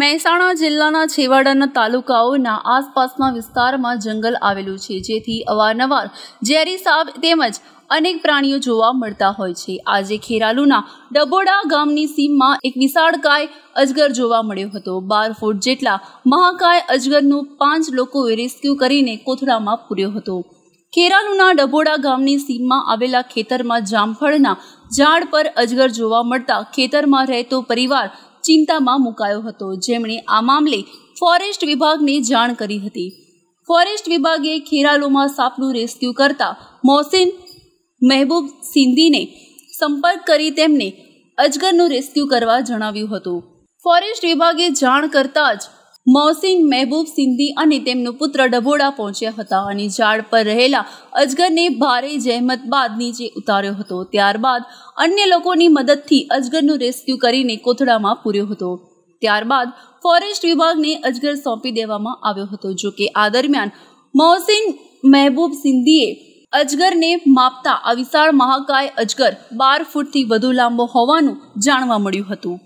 મહેસાણા જિલ્લાના છેવાડાના તાલુકાઓના આસપાસના વિસ્તારમાં જંગલ આવેલું છે જેથી અવારનવાર ઝેરી સાપ તેમજ અનેક પ્રાણીઓ જોવા મળતા હોય છે આજે ખેરાલુના ડબોડા ગામની સીમમાં એક વિશાળકાય અજગર જોવા મળ્યો હતો બાર ફૂટ જેટલા મહાકાય અજગરનું પાંચ લોકોએ રેસ્ક્યુ કરીને કોથળામાં પૂર્યો હતો ખેરાલુના ડભોડા ગામની સીમમાં આવેલા ખેતરમાં જામફળના ઝાડ પર અજગર જોવા મળતા ખેતરમાં રહેતો પરિવાર ચિંતામાં મુકાયો હતો જેમણે આ મામલે ફોરેસ્ટ વિભાગને જાણ કરી હતી ફોરેસ્ટ વિભાગે ખેરાલુમાં સાપનું રેસ્ક્યુ કરતા મોહસિન મહેબૂબ સિંધીને સંપર્ક કરી તેમને અજગરનું રેસ્ક્યુ કરવા જણાવ્યું હતું ફોરેસ્ટ વિભાગે જાણ કરતા જ મોહસિન મહેબૂબ સિંધી અને તેમનો પુત્ર ડભોડા પહોંચ્યા હતા અને ઝાડ પર રહેલા અજગરને ભારે જહેમત બાદ નીચે ઉતાર્યો હતો ત્યારબાદ અન્ય લોકોની મદદથી અજગરનું રેસ્ક્યુ કરીને કોથળામાં પૂર્યો હતો ત્યારબાદ ફોરેસ્ટ વિભાગને અજગર સોંપી દેવામાં આવ્યો હતો જો કે આ દરમિયાન મોહસિન મહેબૂબ સિંધીએ અજગરને માપતા આ વિશાળ મહાકાય અજગર બાર ફૂટથી વધુ લાંબો હોવાનું જાણવા મળ્યું હતું